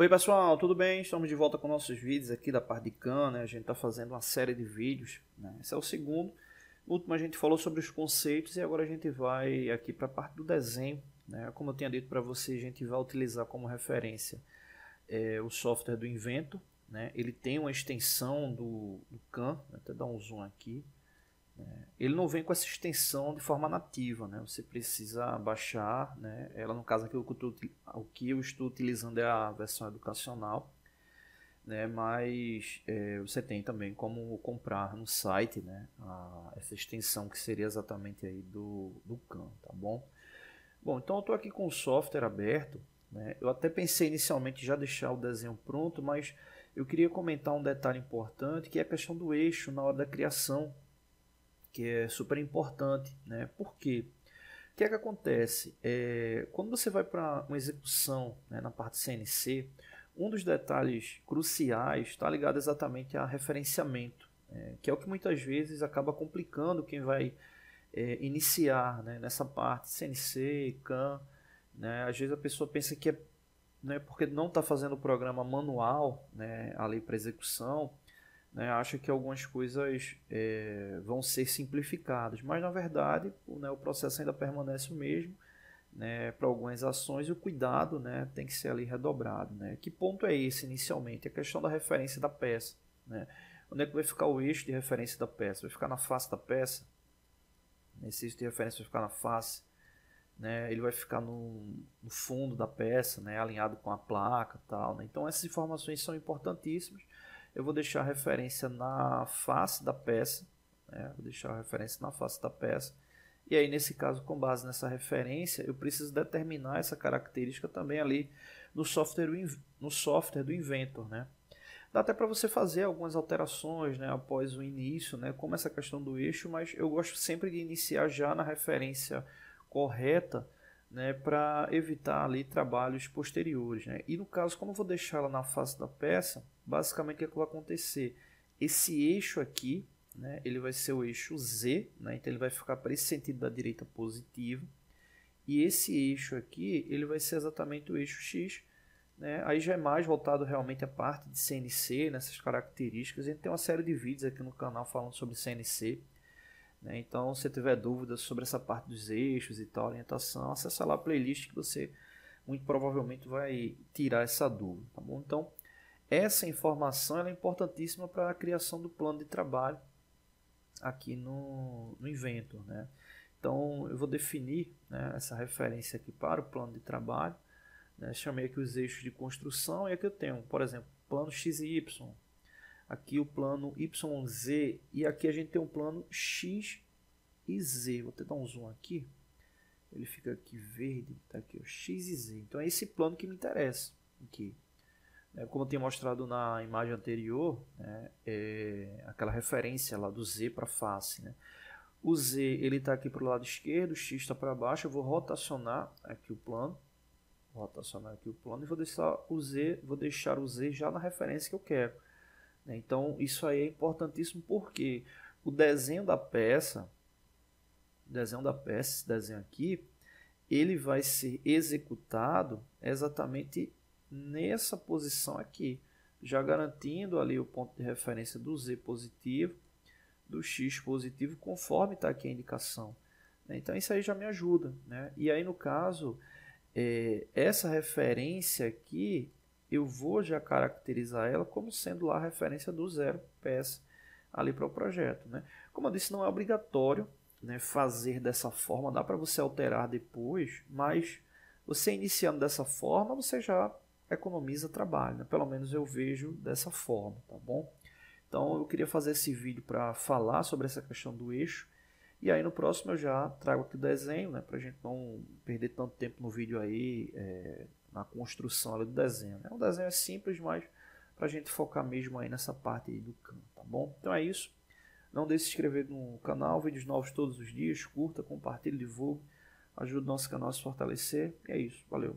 Oi pessoal, tudo bem? Estamos de volta com nossos vídeos aqui da Pardican, né? A gente está fazendo uma série de vídeos, né? Esse é o segundo. No último a gente falou sobre os conceitos e agora a gente vai aqui para a parte do desenho, né? Como eu tinha dito para vocês, a gente vai utilizar como referência é, o software do Invento, né? Ele tem uma extensão do, do CAN, vou até dar um zoom aqui, ele não vem com essa extensão de forma nativa, né? Você precisa baixar, né? Ela no caso aqui o que, o que eu estou utilizando é a versão educacional, né? Mas é, você tem também como comprar no site, né? A, essa extensão que seria exatamente aí do do Can, tá bom? Bom, então eu estou aqui com o software aberto, né? Eu até pensei inicialmente já deixar o desenho pronto, mas eu queria comentar um detalhe importante que é a questão do eixo na hora da criação que é super importante, né? Por quê? O que é que acontece? É, quando você vai para uma execução né, na parte CNC, um dos detalhes cruciais está ligado exatamente a referenciamento, é, que é o que muitas vezes acaba complicando quem vai é, iniciar né, nessa parte CNC, CAN. Né? Às vezes a pessoa pensa que é né, porque não está fazendo o programa manual né, ali para execução, né, acha que algumas coisas é, vão ser simplificadas, mas na verdade o, né, o processo ainda permanece o mesmo né, para algumas ações e o cuidado né, tem que ser ali redobrado. Né? Que ponto é esse inicialmente? A é questão da referência da peça. Né? Onde é que vai ficar o eixo de referência da peça? Vai ficar na face da peça? Esse eixo de referência vai ficar na face? Né? Ele vai ficar no, no fundo da peça, né? alinhado com a placa tal. Né? Então essas informações são importantíssimas eu vou deixar a referência na face da peça. Né? Vou deixar a referência na face da peça. E aí, nesse caso, com base nessa referência, eu preciso determinar essa característica também ali no software, no software do Inventor. Né? Dá até para você fazer algumas alterações né, após o início, né, como essa questão do eixo, mas eu gosto sempre de iniciar já na referência correta né, para evitar ali trabalhos posteriores. Né? E no caso, como eu vou deixar ela na face da peça, basicamente o que, é que vai acontecer? Esse eixo aqui, né, ele vai ser o eixo Z, né, então ele vai ficar para esse sentido da direita positivo. E esse eixo aqui, ele vai ser exatamente o eixo X, né? Aí já é mais voltado realmente à parte de CNC, nessas características. A gente tem uma série de vídeos aqui no canal falando sobre CNC. Né? Então, se tiver dúvidas sobre essa parte dos eixos e tal, orientação, acessa lá a playlist que você muito provavelmente vai tirar essa dúvida, tá bom? Então, essa informação é importantíssima para a criação do plano de trabalho aqui no, no Inventor, né? Então, eu vou definir né, essa referência aqui para o plano de trabalho, né? chamei aqui os eixos de construção e aqui eu tenho, por exemplo, plano X e Y, aqui o plano YZ e aqui a gente tem um plano X e Z. Vou até dar um zoom aqui. Ele fica aqui verde, tá aqui, o X e Z. Então é esse plano que me interessa aqui. É, como eu tinha mostrado na imagem anterior, né, é aquela referência lá do Z para face, né? O Z ele está aqui para o lado esquerdo, o X está para baixo. Eu vou rotacionar aqui o plano, vou rotacionar aqui o plano e vou deixar o Z, vou deixar o Z já na referência que eu quero. Né? Então, isso aí é importantíssimo porque o desenho da peça, o desenho da peça, esse desenho aqui, ele vai ser executado exatamente nessa posição aqui, já garantindo ali o ponto de referência do Z positivo, do X positivo, conforme está aqui a indicação. Né? Então, isso aí já me ajuda. Né? E aí, no caso, é, essa referência aqui eu vou já caracterizar ela como sendo lá a referência do zero PS ali para o projeto. Né? Como eu disse, não é obrigatório né, fazer dessa forma, dá para você alterar depois, mas você iniciando dessa forma, você já economiza trabalho, né? pelo menos eu vejo dessa forma, tá bom? Então eu queria fazer esse vídeo para falar sobre essa questão do eixo, e aí no próximo eu já trago aqui o desenho, né, para a gente não perder tanto tempo no vídeo aí, é, na construção ali do desenho. Né? O desenho é simples, mas para a gente focar mesmo aí nessa parte aí do canto, tá bom? Então é isso. Não deixe de se inscrever no canal, vídeos novos todos os dias, curta, compartilhe, divulgue, ajuda o nosso canal a se fortalecer. E é isso, valeu!